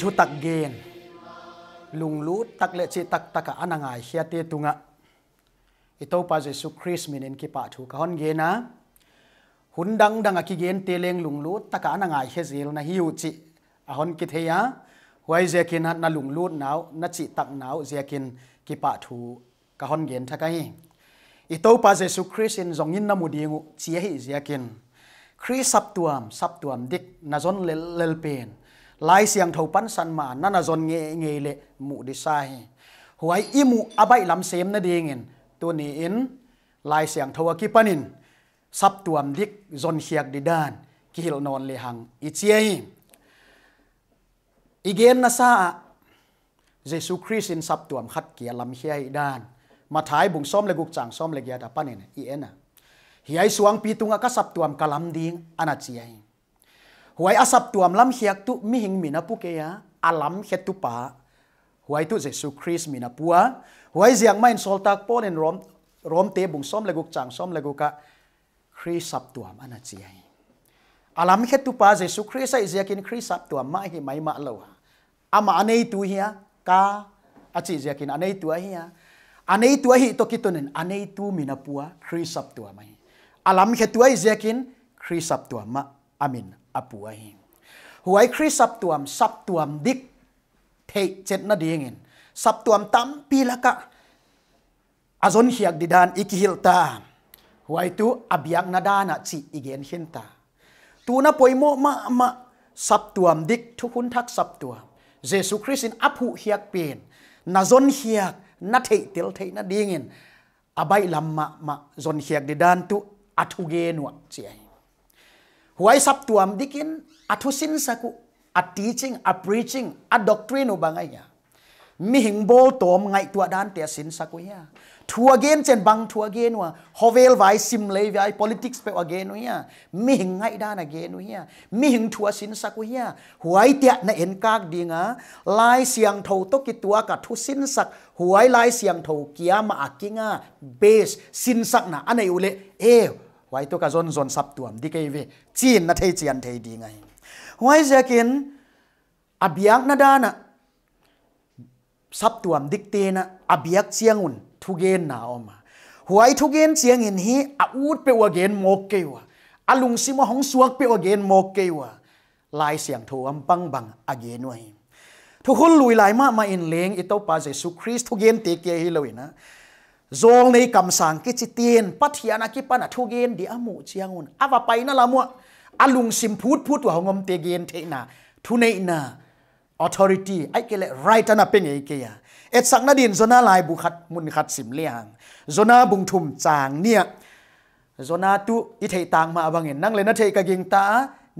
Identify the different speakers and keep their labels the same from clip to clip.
Speaker 1: thu tak gen lung lu tak le chi tak taka anangai hiate tunga ito pa Jesu Christ minin ki pa thu ka hon gena hundang danga ki gen teleng lung lu taka anangai he zel na hiu chi a hon ki theya huai zekin na lung lu nau na chi tak nau zekin ki pa thu ka hon gen thakai ito pa Jesu Christ in zongin na mudingu chi hi zekin Christ sap tuam sap tuam dik na zon lel lel pen lai siang thâu pan san ma na na zon nge nge le mu di sai. hi huai imu mu abai lam sem na ding in tu ni in lai siang thâu ki panin sap tuam dik zon hiak di dan ki hil non le hang i chiai igen na sa Jesu Christ in sap tuam khat kia lam hi ai dan ma thái bùng xóm lê gục chàng xóm lê gia đà panin i ena hi ai suang pi tunga ka sap tuam kalam ding ana chiai huai asap tuam lam hiak tu mi hing mina pu ke ya alam het tu pa huai tu jesu christ mina pua huai jiang main sol tak pon en rom rom te bung som leguk chang som leguka christ sap tuam ana chi ai alam het tu pa jesu christ ai jakin christ sap tuam ma hi mai ma lo ama anei tu hia ka achi jakin anei tu hia anei tu hi to kitonen anei tu mina pua christ sap tuam mai alam het tu ai jakin christ sap tuam ma amin apua hi huai khri sap tuam sap tuam dik thei chet na dingin sap tuam tam pilaka azon hiak didan ikihil ta huai tu abyak na dana chi igen hin tu na poi mo ma ma sap tuam dik thu hun thak sap tuam jesu christ in hiak pin na zon hiak na thei til thei na dingin abai lamma ma zon hiak didan tu athuge nu chi huai sap tuam dikin athusin saku a teaching a preaching a doctrine ubangai ya mi hing bol tom ngai tua dan te sin saku ya thu again chen bang thu again wa hovel vai sim le vai politics pe again ya mi hing ngai dan again ya mi hing thu sin saku ya huai tia na en kak dinga lai siang tho to ki tua ka thu sin sak huai lai siang tho kia ma akinga base sin sak na anai ule e wai to ka zon zon sap tuam dikei ve chin na thei chian thei di ngai wai zakin abiak na dana sap tuam dik te abiak chiangun thugen na oma huai thugen chiang in hi a gen mok ke wa alung si mo gen mok ke wa lai siang thu am pang bang again wa thu hul lui lai ma ma in leng i to pa christ thugen te ke โจงในกำสังกิจเตีนปัทยานาคิปันทุเกนเดียมูเชียงอุนอาวไปนั่นละมั่วอาลุงสิมพูดพูดว่าหงมเตเกนเทนาทุนเนนาออทอริตี้ไอเกเลไรตันาเป็นไงเกียเอ็ดสังนาดินโซนาลายบุคัดมุนคัดสิมเลียงโซนาบุงทุมจางเนี่ยโซนาตุอิเทตังมาบวังเห็นนั่งเลยนัะเทกะเกงตา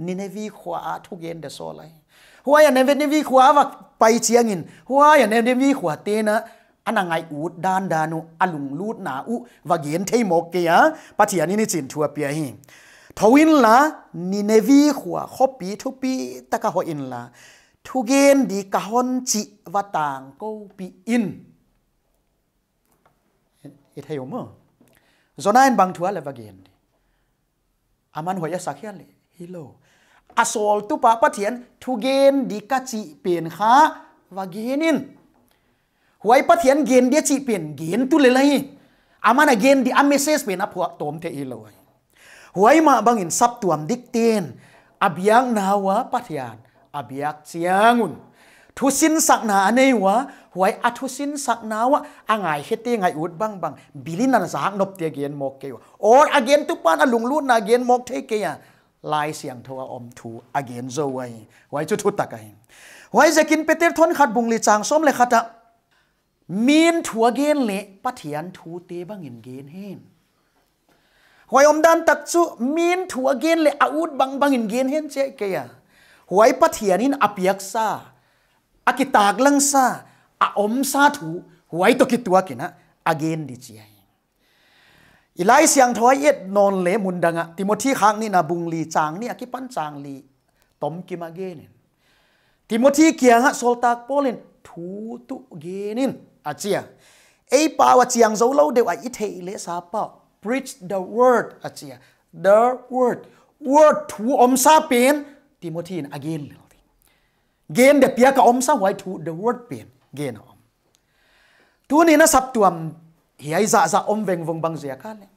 Speaker 1: นินวีขวาทุเกนเดโซอไลหัวอย่างเนวีขวาว่าไปเชียงอินหัวอย่างเนวีขวาเตนะ anangai u dan danu alung lut na u và gen thei mok ke ya pathian ni chin thua pia hi thoin la ninevi khua khopi thupi taka ho in la thugen di kahon chi và tang ko pi in e, e it hayo mo zona in bang thua le va gen aman hoya sakhian le hilo asol tu pa pathian thugen di ka chi pen kha và genin huai pathian gen dia chi pen gen tu le lai amana gen di a message pen a phuak tom the i loi huai ma in sap tuam dik ten abiang nawa pathian abiak chiangun thu sin sak na anei wa huai a thu sin sak na wa angai hete ngai ut bang bang bilin an zak nop te gen mok ke or again tu pan a lung lut na gen mok the ke ya lai siang thowa om thu again zo wai wai chu thu takai wai zakin peter thon khat bungli chang som le khata มีนถัวเกนเละปะเถียนทูเตบังเงินเกนเฮนหวยอมดันตักซุมีนถัวเกนเละอาวุธบังบังเงินเกนเฮนเจ๊เกียหวยปะเถียนินอภิยักซาอากิตากลังซาอาอมซาถูหวยตกิตัวกินะอาเกนดิเจียอีไลเสียงถายเอ็ดนอนเลมุนดังอะติโมธีครั้งนี้นาบุงลีจางนี่อากิปันจางลีตมกิมาเกนนติโมธีเกียงฮะโซลตากโปลินทูตุเกนิน à chia ai pa wa chiang zo lo de wa i thei le sa pa preach the word à chia the word word thu om sa pin? timothy again again de pia ka om sa wai to the word pin, again om tu ni na sap tuam hi ai za za om veng vong bang zia ka le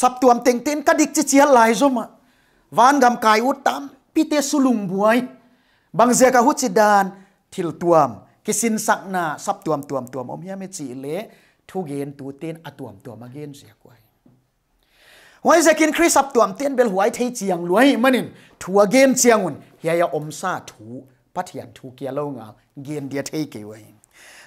Speaker 1: sap tuam teng ten ka dik chi chi lai zo ma van gam kai ut tam pite sulung buai bang zia ka hu chi dan thil tuam กินสักนาสับตัวมตัวมตัวมอมเฮียไม่จีเละทุเกนตูเตนอตัวมตัวมาเกนเสียกวยวัว้จะกินคริสับตัวมเตยนเบลหวยเทเจียงรวยมันินทัวเกนเจียงุนเฮียอมซาถูพัทยันทูเกียเลงาเกนเดียเทเกวย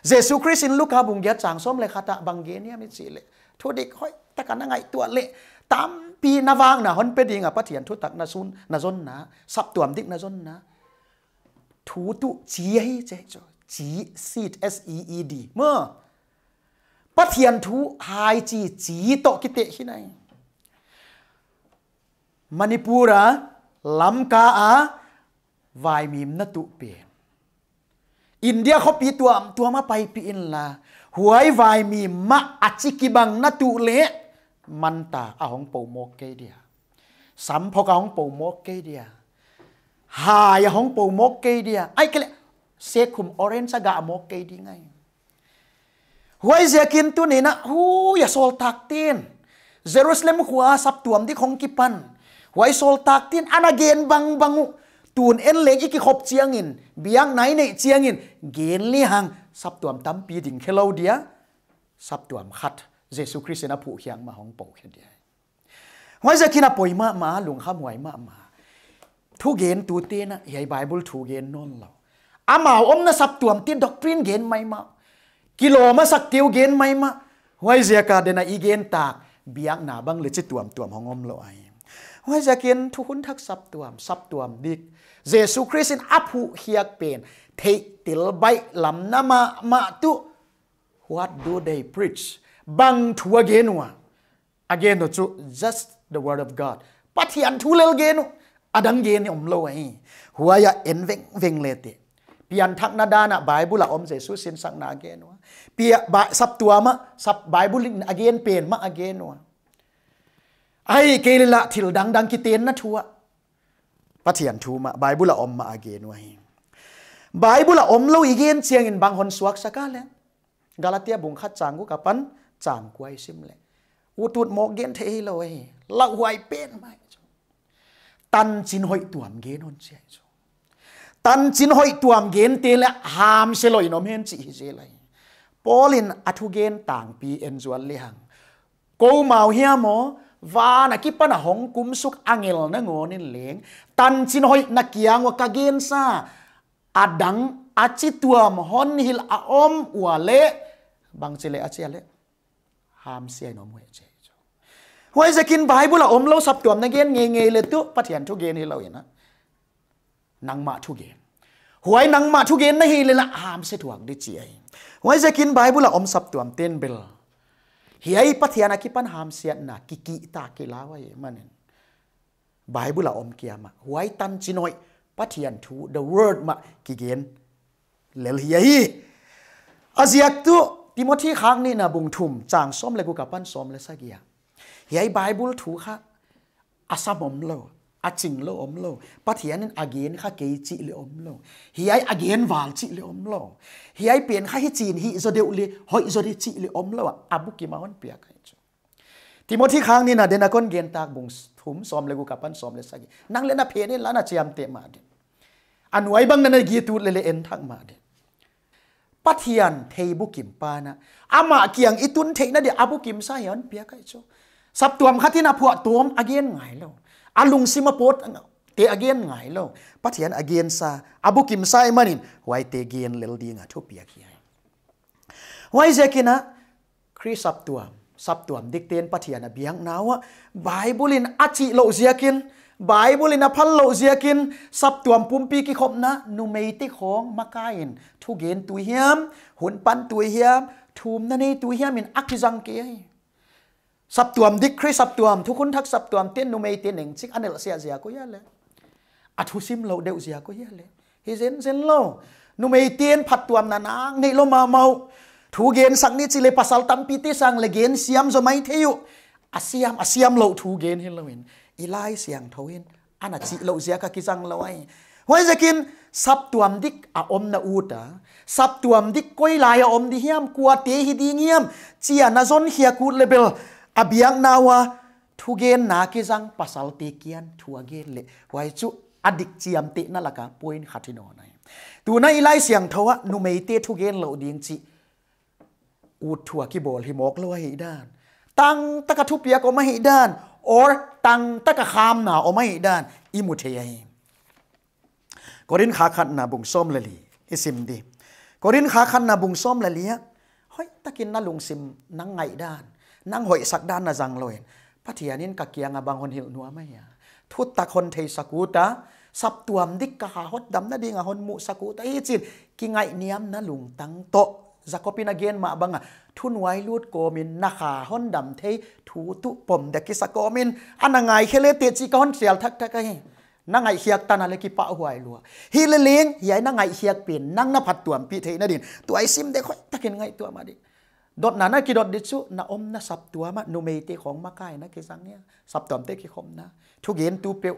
Speaker 1: เจสุคริสินลูกคาบุงเดียจางส้มเลยคาตะบังเกนเนี่ยไม่จีเละทุเด็กห้อยตะกันนังไงตัวเละตามปีนาวางนะฮอนเปดิงอ่ะพัทยันทุตักนาซุนนาซนนะสับตัวมดิกนาซนนะถูตุเจียให้เจ๊จอยจีซีด S E E D เมื่อปะเทียนทูหายจีจีโตกิเตที่ไหนมณีปูระลำกาอาวายมีมนตุเปยอินเดียเขาปีตัวตัวมาไปปีอินลาหวยวายมีมะอจิกิบังนตุเละมันตาอาของปูโมกเกเดียสัมพกาของปูโมกเกเดียหายของปูโมกเกเดียไอ้กะเล se khum orange ga mo ke di ngai huai ze kin tu ni na hu ya sol tak tin jerusalem khua sap tuam di khong ki pan huai sol tak tin gen bang bang tun en le ki khop chiang in biang nai nei chiang in gen li hang sap tuam tam pi ding khelo dia sap tuam khat jesu christ na phu hiang ma hong po khe dia huai ze kin a poi ma ma lung kham huai ma ma thu gen tu te na yai bible thu gen non lo amao om na sap tuam ti doctrine gen mai ma kilo ma sak tiu gen mai ma hoi zia ka de na i gen tak biak na bang le chi tuam tuam hong om lo ai hoi zia ken thu hun thak sap tuam sap tuam dik jesu christ in ap hiak pen thei til bai lam na ma ma tu what do they preach bang thu again wa again no chu just the word of god pathian thu lel gen adang gen om lo ai huaya en veng veng le te พียนทักนาดานะบายบุลาอมเซซุสินสังนาเกนัวเปียบสับตัวมะสับบายบุลินอเกนเปลี่ยนมะอเกนัวไอเกลิละทิลดังดังกิเตนนะทัวปะเทียนทูมะบายบุลาอมมาอเกนัวะบายบุลาอมเลาอีเกนเสียงอินบางคนสวักสักาเลกาลาเตียบุงคัดจางกุกับปันจางกวยซิมเลอุตุดหมกเกนเทเลยละหวเป็นไหมตันจินหอยตัวมเกนนเสียง tan chin hoi tuam gen te le ham se loi nom hen chi je lai polin athu gen tang pi en zual le hang ko mau hia mo và na ki pana hong kum suk angel na ngon in leng tan chin hoi na kiang wa ka gen sa adang achi tuam hon hil a om wa le bang chile achi le ham se nom we che ไว้จะกินไบบุละอมเล่าสับตัวมนะเกนเงยเงยเลยตุ๊ปะเถียนทุเกนให้เราเห็นนะนังมาทุเกนหวยนังมาทุเกนนะฮีเลยละอามเสถวกดิจีไอหวยจะกินใบบุลอมสับตัวมเต้นเบลเฮียปัทยานักิปันหามเสียนะ กิกิตากิลาวัยมันใบบุลอมเกียมาหวยตันจินอยปัทยานทู the word มากิเกนเลลเฮียฮีอาเซียตุติโมธีค้างนี่นะบุงทุม จางส้มเลยกูกับปันส้มเลยสักเกียเฮียไบบุลถูค่ะอาสมมเล aching lo om lo pathian again kha ke chi le om lo hi ai again wal chi le om lo hi ai pen kha hi chin hi zo deu le hoi zo de chi le om lo abu ki ma on pia kai chu timothy khang ni na dena kon gen tak bung thum som le gu ka pan som le sagi nang le na phe ni la na chiam te ma de anuai bang na gi tu le le en thak ma de pathian thei bu kim pa na ama kiang itun thei na de abu kim sa yon pia kai chu sap tuam khatina phuwa tuam again ngai lo alung sima pot te again ngai lo pathian again sa abu kim sai e manin wai te again lel ding a thu pia ki wai je kina kri sap tuam sap tuam dik ten pathian a biang nawa bible in achi lo ziakin bible in a phal lo ziakin sap tuam pumpi ki khop na nu mei ti khong makain thu gen tu hiam hun pan tu hiam thum na nei tu hiam in akizang ke ai สับตัวมดิคริสับตัวมทุกคนทักสับตัวมเตียนนุเมเตียนหนึ่งชิกอันเดลเสียเสียก็ยาเลยอัฐุซิมเราเดวเสียก็ยาเลยฮิเซนเซนโลนุเมเตียนผัดตัวมนานางในโลมาเมาทูเกนสักนิดสิเลปัสสลตัมปิติสังเลเกนเสียมจะไม่เที่ยวอาเซียมอาเซียมเราทูเกนเห็นเราเห็นอีไลเสียงทวินอันอาจิเราเสียกกิจังเราไอ้หัวจะกินสับตัวมดิกอาอมนาอูตาสับตัวมดิกก้อยลายอมดิเฮียมกัวเตหิดีเงียมเจียนาซนเฮียกูเลเบลอบียงนาวะทุเกนนากิจังปัสสติกียนทัวเกลเลไวจุอดิกจียมตินั่นละกะปุ้นขัดทีโนไนตัวนายไลเสียงทว่านุเมเตทุเกนเหลาดิ่งจิอูทัวกิบอลหิมอกลอยด้านตังตะกะทุเปียก็ไม่ให้ด้านหรตังตะกะคามหนาอไม่ให้ด้านอิมุเทยัยกอรินขาขันนาบุงซ้อมเลลีอิซิมดีกอรินขาขันนาบุงซ้อมเลลีฮะเฮ้ยตะกินน่าลุงซิมนังไงด้านนั่งหอยสักด้านนะจังเลยพัทยานินกะเกียงบางคนเหี่ยวนัวไม่ยทุตตะคนเทสกูตะสับตัวมดิกกะหาหดดำนะดิงหอนมุสกูตะอีจินกิไงเนียมนะลุงตังโตจะกปินาเกนมาบังอะทุนไว้ลูดโกมินนาคาหอนดำเทถูตุปมเด็กกิสกอมินอันนางไงเคเลเตจิกอนเสียลทักทักไงนังไงเฮียกตันอะไรกิปะหวยลัว ฮิเลิงยายนังไงเฮียกเปลี่ยนนังนับพัดตัวมพีเทนดินตัวไอซิมเด็กคอยตะเกนไงตัวมาดิดดนานะกิดดดิสุนาอมนะสับตัวมะนุเมติของมาไกนะกิสังเนี่ยสับตัวเตกิคมนะทุกเย็นตูเปียว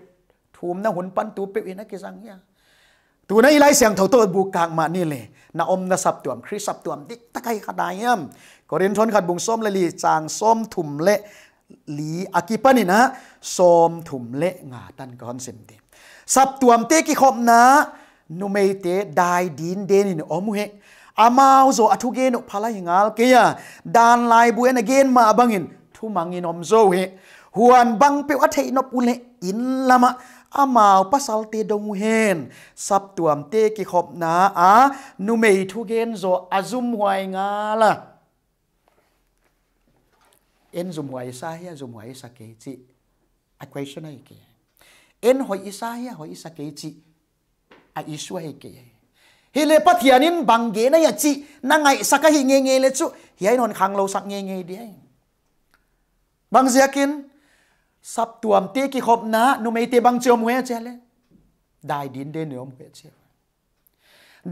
Speaker 1: ทูมนะหุนปันตูเปียวนะกิสังเนี่ยตัวนี้ไรเสียงเท่าตัวบูกางมานี่เลยนาอมนะสับตัวมคริสับตัวมดิกตะไคขดายมกอรินชนขัดบุงส้มละลีจางส้มถุ่มเละหลีอากิปะนี่นะส้มถุ่มเละงาตันก้อนเสมเดสับตัวมเตกิคมนะนุเมเตได้ดินเดนินอมุเฮ amau zo athu ge no phala hingal ke dan lai bu again ma bangin thu mangin om zo he huan bang pe athei no pule in lama amau pasal te dong hen sap tuam te ki khop na a nu mei thu gen zo azum huai nga la en zum huai sa ya zum huai sa ke chi a question ai ke en hoi isa ya hoi sa ke chi a isu ai ke hi le pathianin bangge na ya chi na ngai saka hi nge nge le chu hi ai non khang lo sak nge nge di ai bang ziakin sap tuam te ki khop na nu mei te bang chom we che le dai din de ne om we che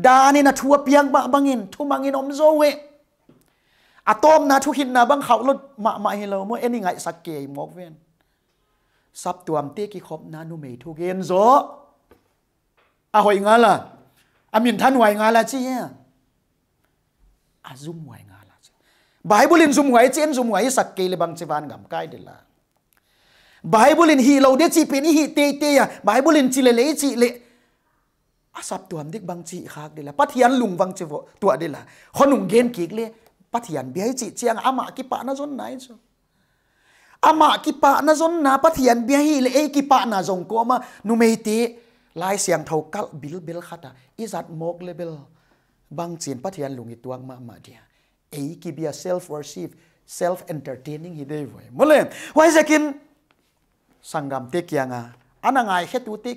Speaker 1: da ni na thua piang ba bangin thu mangin om zo we atom na thu hin na bang khau lot ma ma hi lo mo eni ngai sak ke mok ven sap tuam te ki khop na nu mei thu gen zo a hoi nga la amin than wai nga la chi ya ah, a zum wai nga la chi bible in zum wai chen zum wai sak ke le bang che van gam kai de la bible in hi lo de chi pe ni hi te te ya bible in chi le le chi le asap ah, tuam dik bang chi khak de la pathian lung bang che vo tua de la khonung gen kik le pathian bi chi chiang ama ki pa na zon nai chu ama ki pa na zon na pathian bi hi le e ki pa na zong ko ma nu mei te lai siang thâu kal bil bil khata izat mok level bang phát hiện lungi ít ma ma dia ấy ki bia self worship self entertaining hi dei voi molen wai zakin sangam te kianga anangai hetu te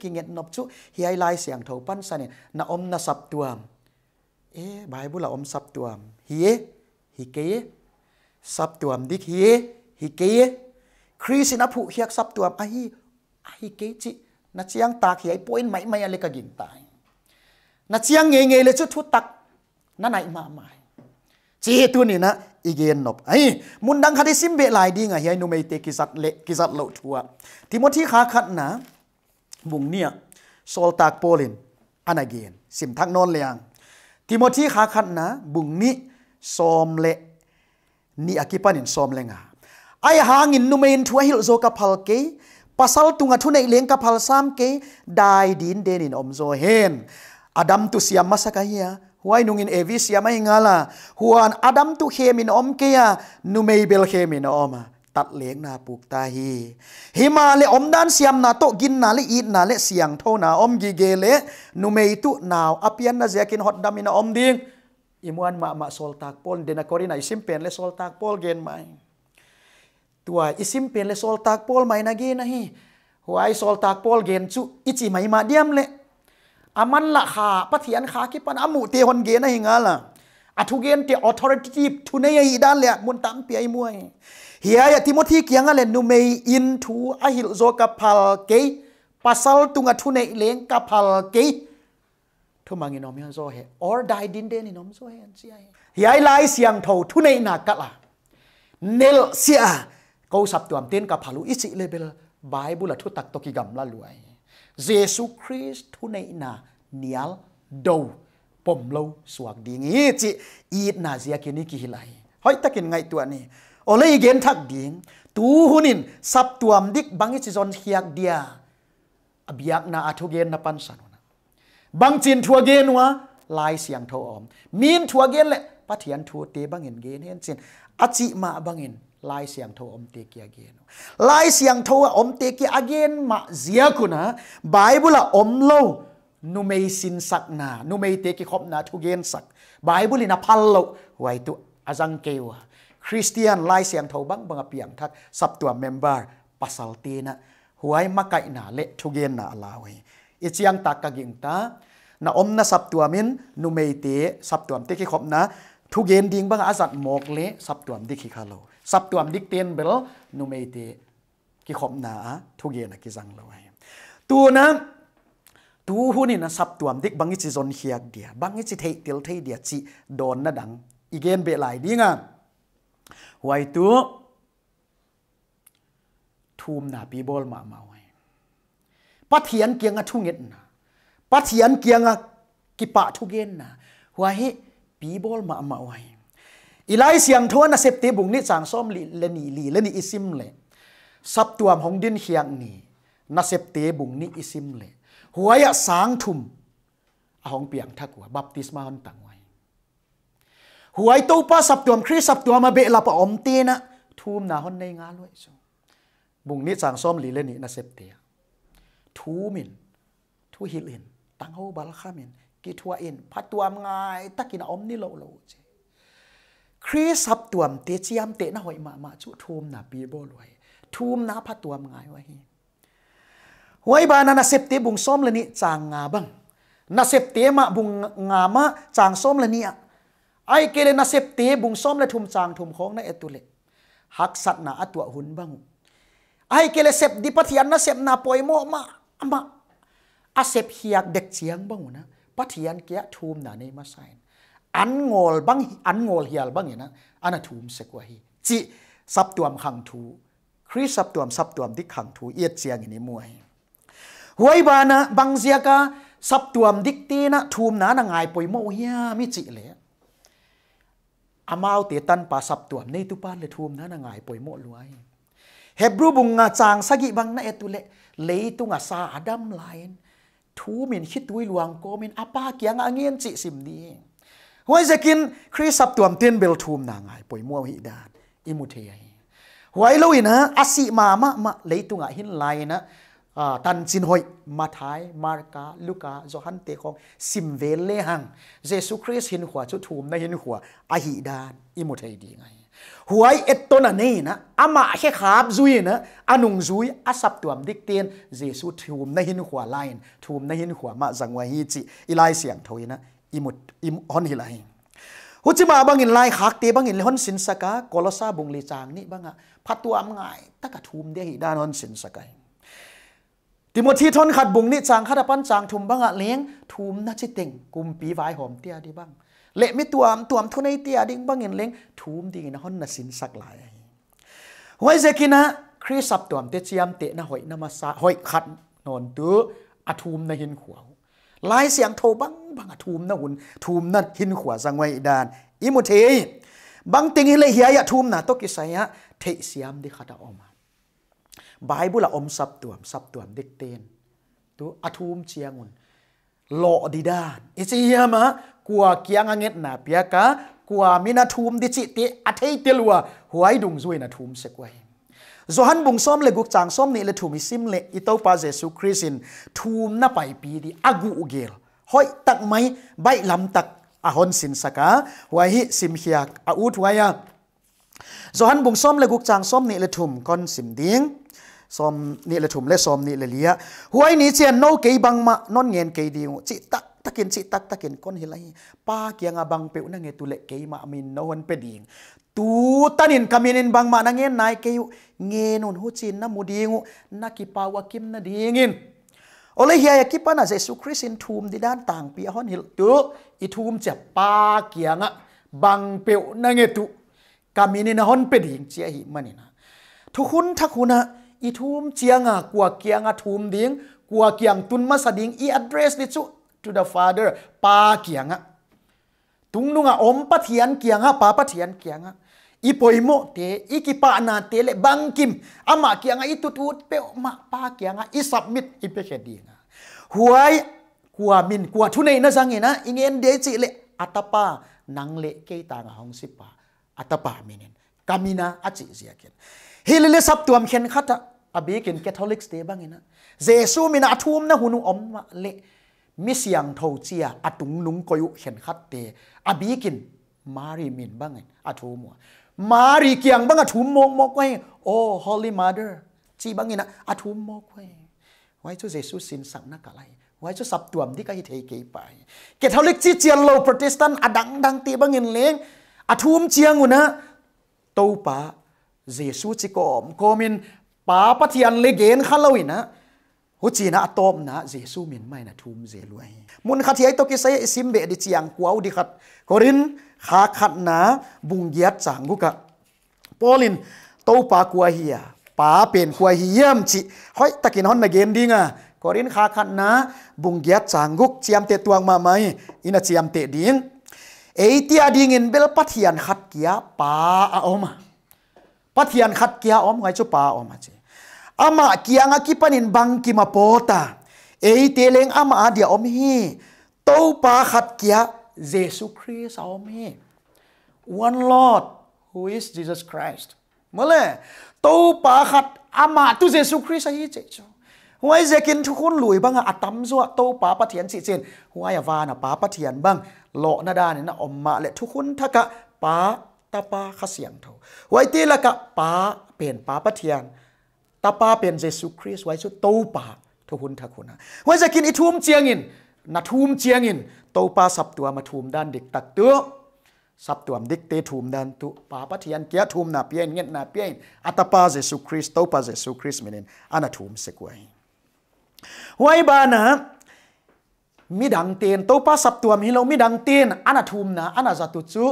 Speaker 1: kinh nghiệm nop chu hi ai lai siang thâu pan sanh, na om na sap tuam e bible la om sap tuam hi e, hi ke e. sap tuam đi hi e, hi ke khrisin apu hiak sap tuam a hi a hi ke chi นัดเชียงตาเขียป่วยไม่ไม่อะไรก็ยิงตายนัดเชียงเงยเงยเลยชุดทุตักนั่นไหนมาใหม่จีตัวนี้นะอีเกนนบไอ้มุนดังคดีซิมเบลายดีไงเฮียนูไม่เตกิสัตเล็กิสัตโลทัวทีมดที่ขาขัดนะบุ้งเนี่ยโซลตากโปลินอันไหเกนสิมทักนอนเลียงทีมดที่ขาขัดนะบุ้งนี้ซอมเล็กนี่อักขิปันินซอมเลงาไอ้หางินนูไม่ทัวฮิลโซกับพัลเกปัสสาวะตุงอทุนในเลี้ยงกับพัลซามเกได้ดินเดนินอมโซเฮนอดัมตุสยามมาสกเฮียหวยนุงินเอวิสสียไม่งาละหวนอดัมตุเคมินอมเกียนุเมเบลเคมินอมตัดเลี้ยงนาปุกตาฮีหิมาเลอมดันสยามนาโตกินนาเลอีดนาเลเสียงโทนาอมกิเกเลนุเมตุนาวอาพยันนาเจกินฮอดดามินอมดิงอิมวันมามาสอลตักพอลเดนักอรินาอิสิมเพนเลสอลตักพอลเกนไมม tua isim pen le sol tak pol mai na hi huai sol tak pol gen chu ichi mai le aman la kha pathian kha amu te hon ge na hinga la athu gen te authority thu nei hi dan le mun tam pi ai muai hiya ya timothy kianga le nu mei in thu zo ka ke pasal tunga thu nei leng ka ke thu mangi nom zo he or dai din den nom zo he an chi ai hiya lai siang tho nei na ka la nel sia câu sập tuam tiên cả phalu ít sĩ level bible là thu tắc toki kỳ gam la luai jesus christ thu này na nial đâu pom lâu suak ding i chi ít na zia kini ki hilai hoi takin ngai tu ani olei gen thak ding tu hunin sap tuam dik bangi chi zon hiak dia abiak na athu gen na pan na à. bang chin thua gen wa lai siang tho om min thua gen le pathian thu te bangin gen hen chin achi à ma bangin lai siang thua om te ki again lai siang thua om te ki again ma zia kuna bible om lo nu mei sin sak na nu mei te ki khop na thu gen sak bible na phal lo wai tu azang ke christian lai siang thua bang bang piang that sab tua member pasal te na huai makai na le thu gen na alawi ichiang tak ka ging ta na om na sab tua min nu mei te sab tua te ki khop na thu gen ding bang azat mok le sap tuam dikhi khalo สับตัวมดิกเตียนเบลนูเมติกิขบหนาทุเยนะกิจังเราไงตัวนะตัวหุ่นนี่นะสับตัวมดิกบางอิจิจนเฮียกเดียบางอิจิเทติลเทเดียจิโดนนะดังอีเกนเบลายดีงะไว้ตัวทูมนาปีบอลมาเมาไงปะเทียนเกียงอะทุเงินนะปะเทียนเกียงอะกิปะทุเกนนะไว้ปีบอลมาเมาไงอีไลเสียงทวนนเสพติบุงนิสังส้อมลีเลนีลีเลนีอิซิมเลยสับตัวของดินเคียงนีนาเสพติบุงนิอิซิมเลหัวยะสางทุมอหองเปียงทักว่าบัพติสมาหันตังไว้หัวยตู้ป้าสับตัวมคริสับตัวมาเบลปะอมตีนะทุมนาหอนในงานด้วยบุงนิสังส้อมลีเลนีนาเสพติทูมินทูฮิลินตังหฮบาลคามินกิทัวอินพัดตัวมไงตักินอมนี่โลโลเจคริสับตัวมเตจียมเตนะหอยมามาจุทูมนาปีโบรวยทูมนาพัดตัวมงายไว้ไว้บานานาเซปเตบุงส้มเลนี่จางงาบังนาเซปเตมาบุงงามาจางส้มเลนี่ไอเกเรนาเซปเตบุงส้มเลทุมจางทุมของนะเอตุเลหักสัตนาอตัวหุนบังไอเกเรเซปดิปัทยานนาเซปนาปอยโมมาอมาอาเซปเฮียกเด็กเสียงบังนะปัทยานเกียทูมนาในมาไซอันงอลบางอันงอลเฮียลบางอย่างนั้นอันทูมเสกว่าฮีจิสับตัวมขังทู คริสสับตัวมสับตัวมที่ขังทูเอียดเสียงอย่างนี้มวยหวยบานะบางเสียก็สับตัวมดิกตีนะทูมนะนางไงปุยโมเฮียมิจิเลยอามาวเตตันปาสับตัวมในตุปานเลยทูมนะนางไงปุยโมรวยเฮบรูบุงงาจางสกิบังนะเอตุเลเลยตุงาซาอดัมไลน์ทูมินคิดด้วยลวงโกมินอาปาเกียงอังเงียนจิสิมดี huai zekin khris sap tuam tin bel thum na ngai poi mua hi da imu the ai huai lo ina asi ma ma ma leitunga hin lai na à, tan chin marka luka johan te khong sim ve le hang christ hin hua chu thum na hin hua a hi dan i mu thei di ngai huai et to na nei na ama he khap zui na anung zui asap tuam dik ten jesu thum na hin hua lain thum na hin hua ma zangwa hi chi ilai siang อิมุดอิม ฮอนฮิลาฮุจิมา บังอินไลคักตีบังอินฮอนสินสกากลซาบุงลีจางนี่บังอะพัตัวมง่ายตะกะทุมเดฮิดานฮอนสินสกายติโมธีทนขัดบุงนี่จางขัดปั้นจางทุมบังอะเลี้ยงทุมนัชิติง กุมปีไวหอมเตียดีบังเละไม่ตัวอมตัวอมทุนไอเตียดิ้งบังอินเลี้ยงทุมดีนะฮอนนสินสักหลายไว้เจกินะ คริสับตัวมเตจิยมเตนะหอยนามาซาหอยขัดนอนตืวออาทุมในหินขวาวลายเสียงโทบังบังทูมนะหุนทูมนั่นหินขวาสังไว้ดานอิมุเทบางติงเลยเฮียทูมนะตกิสัยะเทสยามดิขตดอมบายบุละอมสับตัวมสับตัวมด็กเตนตัวอทูมเชียงุนหลอดีดานอิสิยามะกัวเกียงเง็ดนาเปียกะกัวมินาทูมดิจิติอัทเติลัวหวยดุงซุยนาทูมเสกไว้ j o h ันบุงซ้อมเล g ก k chang som ni le t h u ิมิ i m l เ itau าเ j e s คริสินท i มน h u m ป a p a ี pi di ก g u u g hoi tak mai bai lam tak ahon hon sin saka wai hi sim hiak a ut waya zohan bung som le guk chang som ni le thum kon sim ding som ni le thum le som ni le lia huai ni chen no ke bang ma non ngen ke di chi tak takin chi tak takin kon hilai pa kiang abang pe una nge tu le ke ma min no hon pe ding tu tanin kaminin bang ma na ngen nai ke nge nun hu chin na mu ding na ki pa wa kim na dingin โอเลเฮียกิปนะเจซูคริสต์ทูมดิด้านต่างปีฮอนฮิลตุอิทูมจะปาเกียงะบังเปียวนังเอตุกามินินะฮอนเปดิงเจียหิมันนี่นะทุกคนทักคุณะอิทูมเจียงะกัวเกียงะทูมดิงกัวเกียงตุนมาสดิงอีอัดเรสดิจุ to the father ปาเกียงะตุงนุงะอมปะเทียนเกียงะปาปะเทียนเกียงะ ipoimo te ikipa na te le bangkim ama kianga itutut pe ma pa kianga i submit ipe hedinga huai kwa min kwa thunei na sangena ingen de chi le atapa nang le ke ta nga hong sipa atapa minen kamina achi ziaken hilile sap tuam khen khata abikin catholics te bangina jesu min athum na hunu om ma le mi siang thâu chia atung nung koyu khen khát abikin mari min bangin athu mua มารีเกียงบังอะถุมมกมกไว้โอ้ holy mother จีบังงินะอะถุมมกไว้ไว้ชุ้เยซูสินสังนักอะไรไว้ชุ้สับตัวมที่ก็ยเทเฮกีไปเกตเทาเล็กจีเจียนโลโปรเตสแตนต์อดังดังตีบังเงินเลี้ยงอะถุมเจียงอุนะตัวปะเยซูจิกอมโกมินป้าปะเทียนเลเกนข้าเลวินะุจีนะตอมนะเจสูมินไม่นะทุมเจรวยมุนขัดทียไอตกิเซซิมเบดิจียงกัวดิขัดกรินขาขัดนะบุงเยียดจังกุกะปอลินโตปากัวเฮียปาเป็นกัวเฮียมจิหอยตะกินฮอนมาเกนดิง่ะกรินขาขัดนะบุงเยียดจังกุกเจียมเตตวงมาไหมอินะเจียมเตดิงเอตีาดิงินเบลปัทยันขัดเกียปาอาอมปัทยันขัดเกียอมไงจูปาอมอะจี ama kianga kipanin bang kimapota ei teleng ama adia om hi to pa khat kia Jesu Christ om hi one Lord who is Jesus Christ mole to pa khat ama tu Jesu Christ hi che cho huai zekin thu khun lui banga atam zo to pa pathian si chen huai wa na pa pathian bang lo na da ni na omma le thu khun thaka pa ta pa khasiang tho huai ti la ka pa pen pa pathian ตาปาเป็นเยซูคริสต์ไว้สุดโตปาทุหุนทักคุนะว้จะกินอีทุมเจียงอินนาทุมเจียงอิน โตปาสับตัวมาทุมด้านเด็กตักเตัอสับตัวมดิกเตทูมดันตุปาปัทยันเกียทูมนาเปียนเงินนาเปียนอัตปาเยซูคริสโตปาเยซูคริสเมินินอันทูมสกไว้ไว้บานะมิดังเตีนโตปาสับตัวมิเรามิดังเตีนอันทูมนะอันจัตุจุ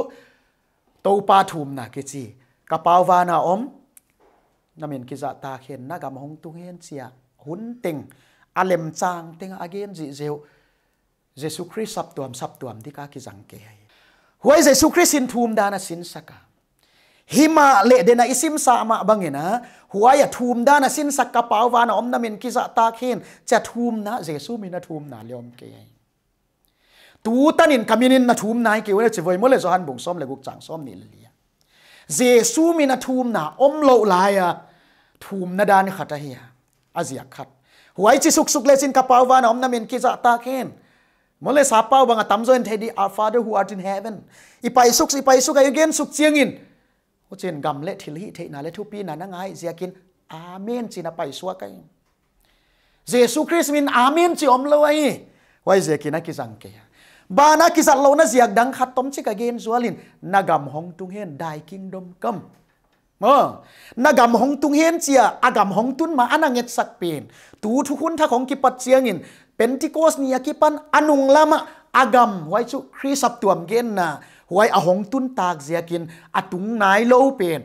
Speaker 1: โตปาทูมนะกิจีกระเป๋าวานาอม namin ki za ta khen na gam hong tung hian chia hun ting alem chang ting again ji zeu Jesu Christ sap tuam sap tuam di ka ki jang ke hai huai Jesu Christ in thum dana sin saka hima le dena isim sa ma bangena huaya thum dana sin saka pawwa na om namin ki za ta khen cha thum na Jesu na thum na leom ke hai tu tanin kaminin na thum nai ke wena chivoi mole zo han bung som le guk chang som ni lia เจสูมีนาทูมนาอมโลลายอะทูมนาดานขัดเฮียอาเซียขัดหวยจิสุกสุกเลยสินกระเป๋าวานอมนามินกิจตาเคนมันเลยสาเป้าบังอะตัมโซนเทดีอาฟาเดอร์ฮูอาร์ตินเฮเวนอีไปสุกอีไปสุกอีเกนสุกเชียงอินโอเจนกำเละทิลฮิเทนาเลทุปีนานังไงเสียกินอาเมนจินาไปสัวกันเจสุคริสต์มินอาเมนจิอมโลไอไว้เสียกินนะกิจังเกียบานักกิสัตโลนะเสียกดังขัดตมชิกเกนสวลินนักกรรมของตุงเฮนได้กิงดมกัมเออนักกรรมของตุงเฮนเสียอากรรมของตุนมาอนาเงตสักเปลนตูทุกคนถ้าของกิปัดเสียงินเป็นที่โกสเนียกิปันอนุงละมะอากรรมไว้ชุครีสับตัวมเกนนะไว้อหงตุนตากเสียกินอัตุงนายโลเปลน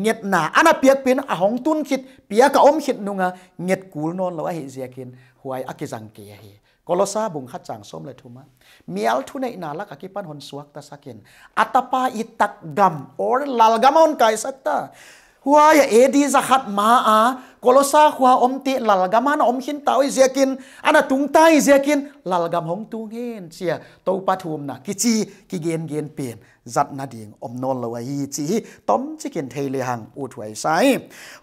Speaker 1: เงียบหนาอันาเปียกเป็นอหงตุนคิดเปียกกระอมคิดนุงะเงียบกูลนอนแล้วเฮเสียกินไว้อากิสังเกียเฮ kolosa bung khat chang som le thuma mial thu nei na la ka ki pan hon suak ta sakin atapa i tak dam or lal gamon kai sakta hua ya edi za khat ma a kolosa hua om te lal gaman om hin ta oi zekin ana tung tai zekin lal gam hong tung hen chia to pa na ki chi gen gen zat na ding om non lo hi chi tom chi ken thei le hang u thuai sai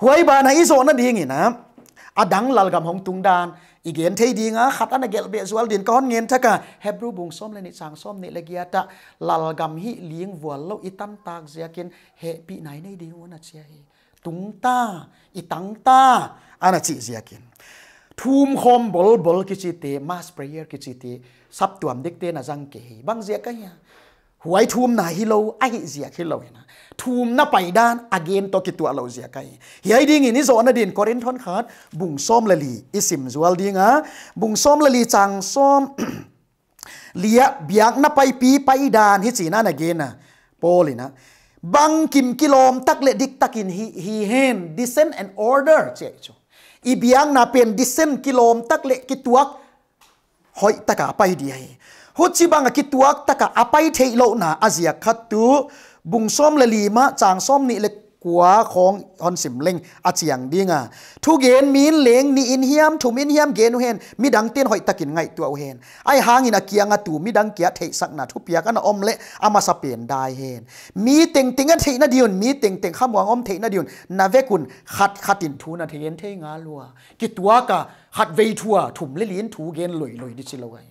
Speaker 1: huai ba na i na ding ina adang lal gam tung dan igen thấy ding a khat an gel be zual din kon ngen thaka hebru à. Hebrew bùng xóm lên chang som ni le gi ata lal gam hi lieng vual lo itam tak zia kin he pi nai nei ding à wona chia hi tung ta itang ta ana à chi zia kin thum khom bol bol ki chi mass prayer ki chi te sap tuam dik te na zăng ke bang zia cái ya หวยทูมนาฮิโลไอเสียคิโลนะทูมน่าไปด้านอเกนตกิตัวเราเสียไกเฮียดิ้งนี่โซนดินกอรินทอนขาดบุงซ้มละลีอิสิมจวลดิ้งอ่ะบุงซ้มละลีจังซ้มเลียเบียงน่าไปปีไปด้านฮิจีน่านาเกนนะโปลินะบังกิมกิโลมตักเลดิกตักินฮีฮีเฮนดิเซนแอนด์ออเดอร์เจ๊จูอีเบียงน่าเป็นดิเซนกิโลมตักเลกิตัวหอยตะกาไปดีหุจิบังกิตัวกตะกะอภัยเทโลนาอาเซียคัตูบุงซ้มละลีมะจางซ้มนี่เล็กกวาของฮอนสิมเลงอาเซียงดีงาทุเกนมีนเลงนี่อินเฮียมถุมอินเฮียมเกนเฮนมีดังเตียนหอยตะกินไงตัวเฮนไอหางินอาเกียงาตูมีดังเกียเทสักนาทุเปียกันอมเละอามาสเปียนได้เฮนมีเต็งเต็งกันเทนาดิวนมีเต็งเต็งข้ามวังอมเทนาดิวนนาเวกุนขัดขัดตินทูนาเทนเทงาลัวกิตัวกะขัดเวทัวถุมเลลีนทูเกนลอยลอยดิสิลไย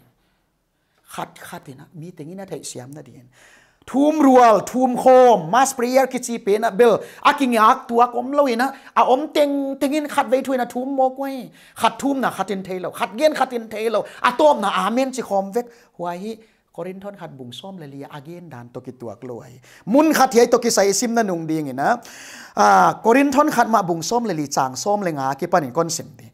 Speaker 1: ขัดขัดนะมีแต่งี้นะไทยเสียมนะดีนทุมรัวทุมโคมมาสเปรียร์กิจีเป็นเบลอากิงยักตัวกอมเลวินะอาอมเต็งเต็งินขัดไว้ถ้วยนะทุมโมกไว้ขัดทุมนะขัดเต็นเทลขัดเงี้ยนขัดเต็นเทลอาต้มนะอาเมนจิคอมเวกหัวฮีรินทอนขัดบุงซ้อมเลยเลียอาเกนดานตกิตัวกลวยมุนขัดเทยตกิใส่ซิมนันุงดีงินะโครินทอนขัดมาบุงซ้อมเลยลีจางซ้อมเลยงากิปันินก้นสิมดี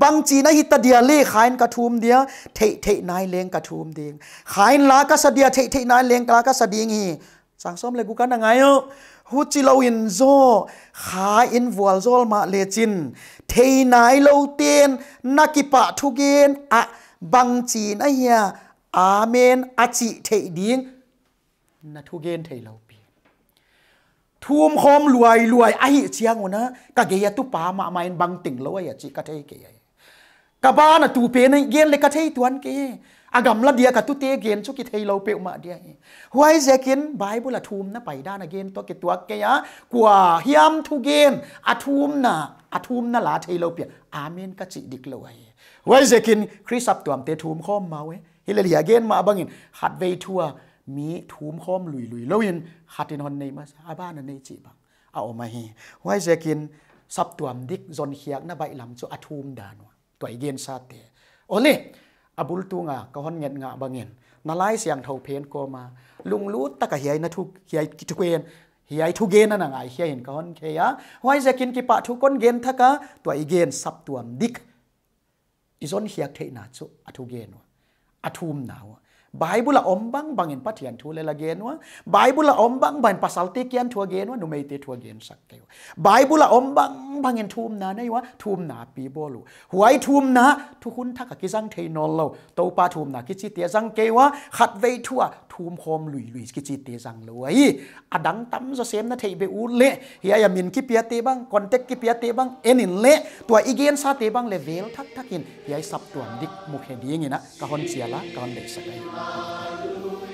Speaker 1: บางจีนะฮิตเดียเล่ขายกระทุมเดียเทเทนายเลงกระทุมดีงขายลากสเดียเทเทนายเลงลากสดีงีจางซ้อมเลยกูกันยังไงอ่ะฮุจิโลาอินโซขาอินวัวโซลมาเลจินเทนายเลาเตียนนักกิปะทุเกนอะบางจีนะเฮีย amen achi thei ding na thu gen thei lo pi thum khom luai luai ai chiang ona ka ge ya tu pa ma ma in bang ting lo ya chi ka thei ke ya ka ba na tu pe na gen le ka thei tuan ke agam la dia ka tu te gen chu ki thei lo pe ma dia why zekin bible la thum na pai da na gen to ke tuak ke ya kwa hiam thu gen a thum na a thum na la thei lo pe amen ka chi dik lo ai why zekin christ up tuam te thum khom ma we ฮิลเลียเกนมาบังอินหัดเวทัว มีทูมข้อมลุยลุยแล้วหินหัดอินฮอนในมาอาบ้านในจีบังเอาออกมาเฮไว้จะกินสับตัวมดิกจนเขียกนะใบลำจูอาทูมดานวตัวอเกนซาเตโอเล่อบุลตุงะก็ฮอนเงินงะบังอินนาไลเสียงเทาเพนโกมาลุงรู้ตะกะเฮียนะทุกเฮียกิจเกนเฮียทุเกนนั่นไงเฮียเห็นก้อนเฮียไว้จะกินกิปะทุกคนเกนทักะตัวอีเกนสับตัวมดิกอีจนเฮียกเทน่าจูอาทุเกนวะ athum nawa Bible om bang bangin patian thu lela genwa Bible om bang bang pasal ti kian thu genwa nu meite thu gen sakte Bible om bang bangin thum na nei wa thum na pi bolu huai thum na thu hun thak ki jang thei nol lo to pa thum na ki chi tia jang ke wa khat vei thua thu มโฮมลุยลุยกิจิเตจังเลยอดังตั้มจะเซมนะเทเบอูเละเฮียมินกิเปียเตบังคอนเทกกิเปียเตบังเอ็นินเละตัวอีเกนซาเตบังเลเวลทักทักินเฮียสับตัวดิกมุขเฮดีงินะกะฮอนเสียละกะฮอนเด็กสักเลย